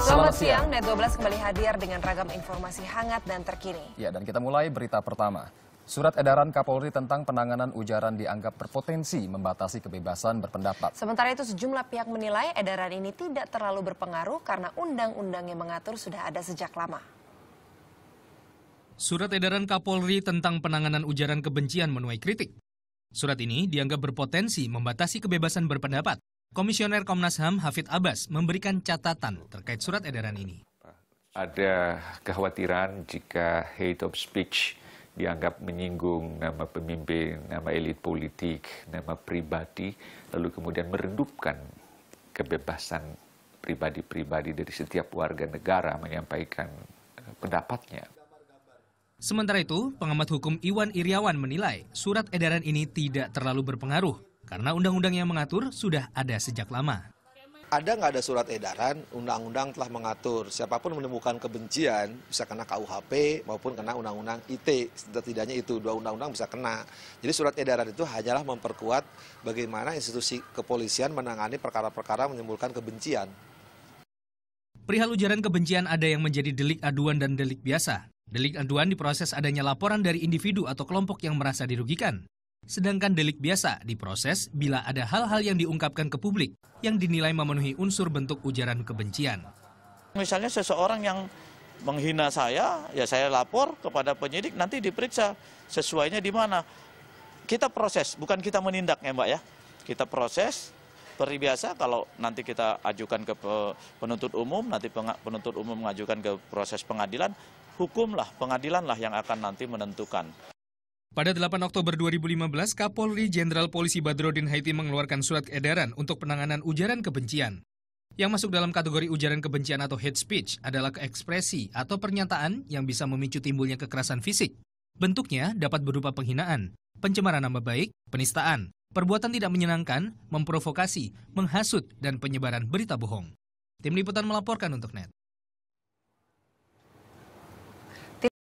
Selamat, Selamat siang, Net 12 kembali hadir dengan ragam informasi hangat dan terkini. Ya, dan kita mulai berita pertama. Surat edaran Kapolri tentang penanganan ujaran dianggap berpotensi membatasi kebebasan berpendapat. Sementara itu sejumlah pihak menilai edaran ini tidak terlalu berpengaruh karena undang-undang yang mengatur sudah ada sejak lama. Surat edaran Kapolri tentang penanganan ujaran kebencian menuai kritik. Surat ini dianggap berpotensi membatasi kebebasan berpendapat Komisioner Komnas HAM Hafid Abbas memberikan catatan terkait surat edaran ini. Ada kekhawatiran jika hate of speech dianggap menyinggung nama pemimpin, nama elit politik, nama pribadi, lalu kemudian meredupkan kebebasan pribadi-pribadi dari setiap warga negara menyampaikan eh, pendapatnya. Sementara itu, pengamat hukum Iwan Iriawan menilai surat edaran ini tidak terlalu berpengaruh karena undang-undang yang mengatur sudah ada sejak lama. Ada nggak ada surat edaran, undang-undang telah mengatur siapapun menemukan kebencian bisa kena KUHP maupun kena undang-undang IT. Setidaknya itu dua undang-undang bisa kena. Jadi surat edaran itu hanyalah memperkuat bagaimana institusi kepolisian menangani perkara-perkara menimbulkan kebencian. Perihal ujaran kebencian ada yang menjadi delik aduan dan delik biasa. Delik aduan diproses adanya laporan dari individu atau kelompok yang merasa dirugikan. Sedangkan delik biasa diproses bila ada hal-hal yang diungkapkan ke publik yang dinilai memenuhi unsur bentuk ujaran kebencian. Misalnya seseorang yang menghina saya, ya saya lapor kepada penyidik nanti diperiksa sesuainya di mana. Kita proses, bukan kita menindak ya Mbak ya. Kita proses seperti biasa kalau nanti kita ajukan ke penuntut umum, nanti penuntut umum mengajukan ke proses pengadilan, hukumlah, pengadilanlah yang akan nanti menentukan. Pada 8 Oktober 2015, Kapolri Jenderal Polisi Badrodin Haiti mengeluarkan surat edaran untuk penanganan ujaran kebencian. Yang masuk dalam kategori ujaran kebencian atau hate speech adalah ekspresi atau pernyataan yang bisa memicu timbulnya kekerasan fisik. Bentuknya dapat berupa penghinaan, pencemaran nama baik, penistaan, perbuatan tidak menyenangkan, memprovokasi, menghasut, dan penyebaran berita bohong. Tim Liputan melaporkan untuk NET.